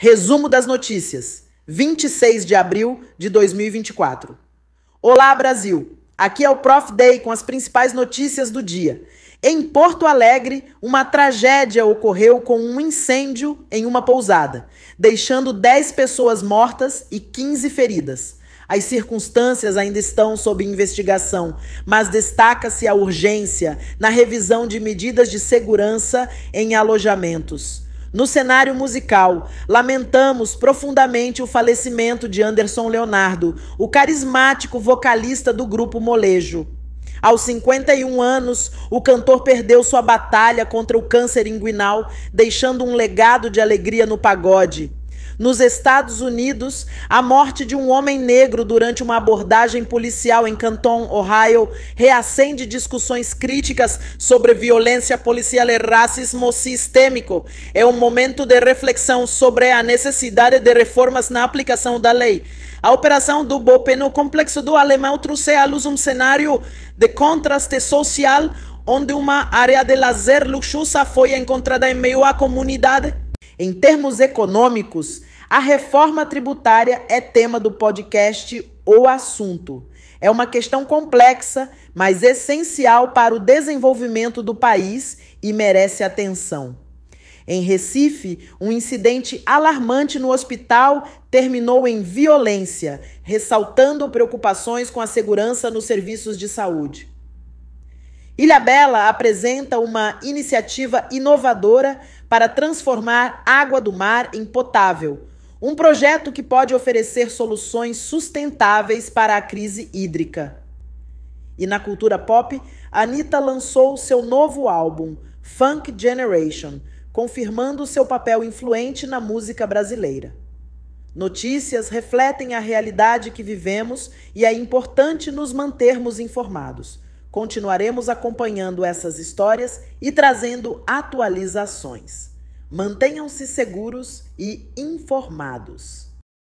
Resumo das notícias, 26 de abril de 2024. Olá, Brasil! Aqui é o Prof. Day com as principais notícias do dia. Em Porto Alegre, uma tragédia ocorreu com um incêndio em uma pousada, deixando 10 pessoas mortas e 15 feridas. As circunstâncias ainda estão sob investigação, mas destaca-se a urgência na revisão de medidas de segurança em alojamentos. No cenário musical, lamentamos profundamente o falecimento de Anderson Leonardo, o carismático vocalista do grupo Molejo. Aos 51 anos, o cantor perdeu sua batalha contra o câncer inguinal, deixando um legado de alegria no pagode. Nos Estados Unidos, a morte de um homem negro durante uma abordagem policial em Canton, Ohio, reacende discussões críticas sobre violência policial e racismo sistêmico. É um momento de reflexão sobre a necessidade de reformas na aplicação da lei. A operação do BOPE no complexo do Alemão trouxe à luz um cenário de contraste social onde uma área de lazer luxuosa foi encontrada em meio à comunidade. Em termos econômicos, a reforma tributária é tema do podcast O Assunto. É uma questão complexa, mas essencial para o desenvolvimento do país e merece atenção. Em Recife, um incidente alarmante no hospital terminou em violência, ressaltando preocupações com a segurança nos serviços de saúde. Ilha Bela apresenta uma iniciativa inovadora para transformar água do mar em potável, um projeto que pode oferecer soluções sustentáveis para a crise hídrica. E na cultura pop, Anitta lançou seu novo álbum, Funk Generation, confirmando seu papel influente na música brasileira. Notícias refletem a realidade que vivemos e é importante nos mantermos informados. Continuaremos acompanhando essas histórias e trazendo atualizações. Mantenham-se seguros e informados.